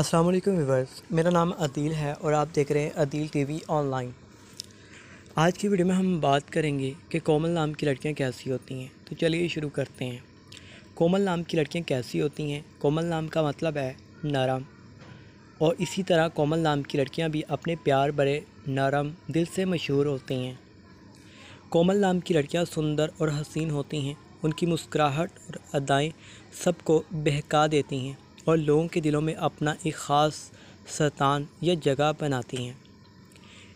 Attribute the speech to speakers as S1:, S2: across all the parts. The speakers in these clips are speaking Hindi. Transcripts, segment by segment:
S1: अस्सलाम वालेकुम व्यूवर्स मेरा नाम अदील है और आप देख रहे हैं अदील टीवी ऑनलाइन आज की वीडियो में हम बात करेंगे कि कोमल नाम की लड़कियां कैसी होती हैं तो चलिए शुरू करते हैं कोमल नाम की लड़कियां कैसी होती हैं कोमल नाम का मतलब है नरम और इसी तरह कोमल नाम की लड़कियां भी अपने प्यार भरे नरम दिल से मशहूर होती हैं कोमल नाम की लड़कियाँ सुंदर और हसीन होती हैं उनकी मुस्कुराहट और अदाएँ सबको बहका देती हैं और लोगों के दिलों में अपना एक ख़ास सतान या जगह बनाती हैं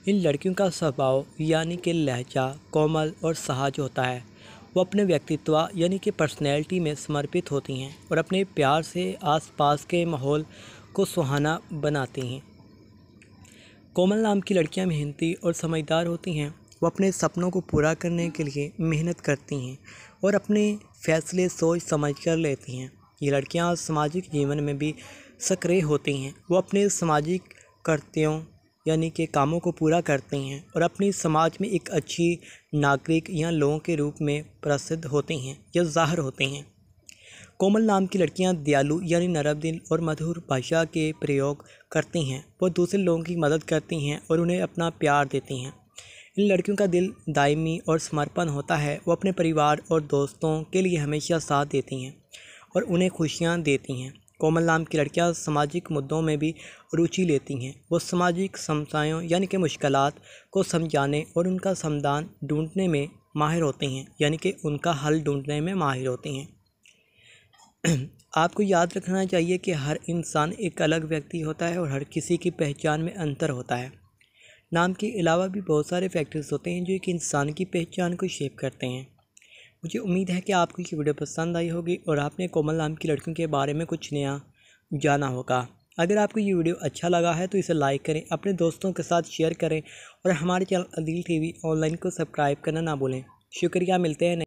S1: इन लड़कियों का स्वभाव यानी कि लहजा कोमल और सहाज होता है वो अपने व्यक्तित्व यानी कि पर्सनैलिटी में समर्पित होती हैं और अपने प्यार से आसपास के माहौल को सुहाना बनाती हैं कोमल नाम की लड़कियां मेहनती और समझदार होती हैं वो अपने सपनों को पूरा करने के लिए मेहनत करती हैं और अपने फ़ैसले सोच समझ कर लेती हैं ये लड़कियाँ सामाजिक जीवन में भी सक्रिय होती हैं वो अपने सामाजिक कर्तव्यों यानी कि कामों को पूरा करती हैं और अपनी समाज में एक अच्छी नागरिक या लोगों के रूप में प्रसिद्ध होती हैं या ज़ाहिर होते हैं कोमल नाम की लड़कियां दयालु यानी नरम दिल और मधुर भाषा के प्रयोग करती हैं वो दूसरे लोगों की मदद करती हैं और उन्हें अपना प्यार देती हैं इन लड़कियों का दिल दायमी और समर्पण होता है वो अपने परिवार और दोस्तों के लिए हमेशा साथ देती हैं और उन्हें खुशियाँ देती हैं कोमल नाम की लड़कियाँ सामाजिक मुद्दों में भी रुचि लेती हैं वो सामाजिक समस्याओं यानी कि मुश्किल को समझाने और उनका समाधान ढूंढने में माहिर होती हैं यानी कि उनका हल ढूंढने में माहिर होती हैं आपको याद रखना चाहिए कि हर इंसान एक अलग व्यक्ति होता है और हर किसी की पहचान में अंतर होता है नाम के अलावा भी बहुत सारे फैक्टर्स होते हैं जो एक इंसान की पहचान को शेप करते हैं मुझे उम्मीद है कि आपको ये वीडियो पसंद आई होगी और आपने कोमल नाम की लड़कियों के बारे में कुछ नया जाना होगा अगर आपको ये वीडियो अच्छा लगा है तो इसे लाइक करें अपने दोस्तों के साथ शेयर करें और हमारे चैनल अदील टी ऑनलाइन को सब्सक्राइब करना ना भूलें शुक्रिया मिलते हैं